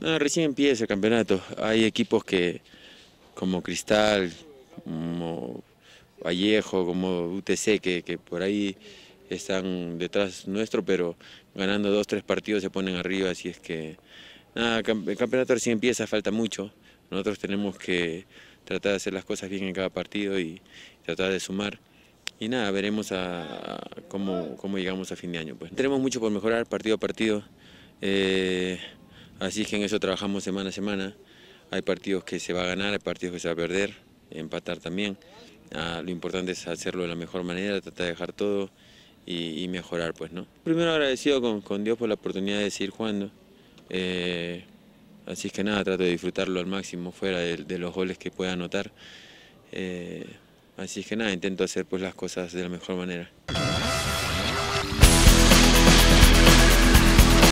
No, recién empieza el campeonato. Hay equipos que, como Cristal, como Vallejo, como UTC, que, por ahí están detrás nuestro, pero ganando dos, tres partidos se ponen arriba, así es que nada, el campeonato recién empieza, falta mucho. Nosotros tenemos que tratar de hacer las cosas bien en cada partido y tratar de sumar. Y nada, veremos cómo, llegamos a fin de año. Pues. Tenemos mucho por mejorar partido a partido. Eh, Así es que en eso trabajamos semana a semana. Hay partidos que se va a ganar, hay partidos que se va a perder, empatar también. Ah, lo importante es hacerlo de la mejor manera, tratar de dejar todo y, mejorar, pues, ¿no? Primero agradecido con, Dios por la oportunidad de seguir jugando. Eh, así es que nada, trato de disfrutarlo al máximo fuera de, los goles que pueda anotar. Eh, así es que nada, intento hacer pues las cosas de la mejor manera.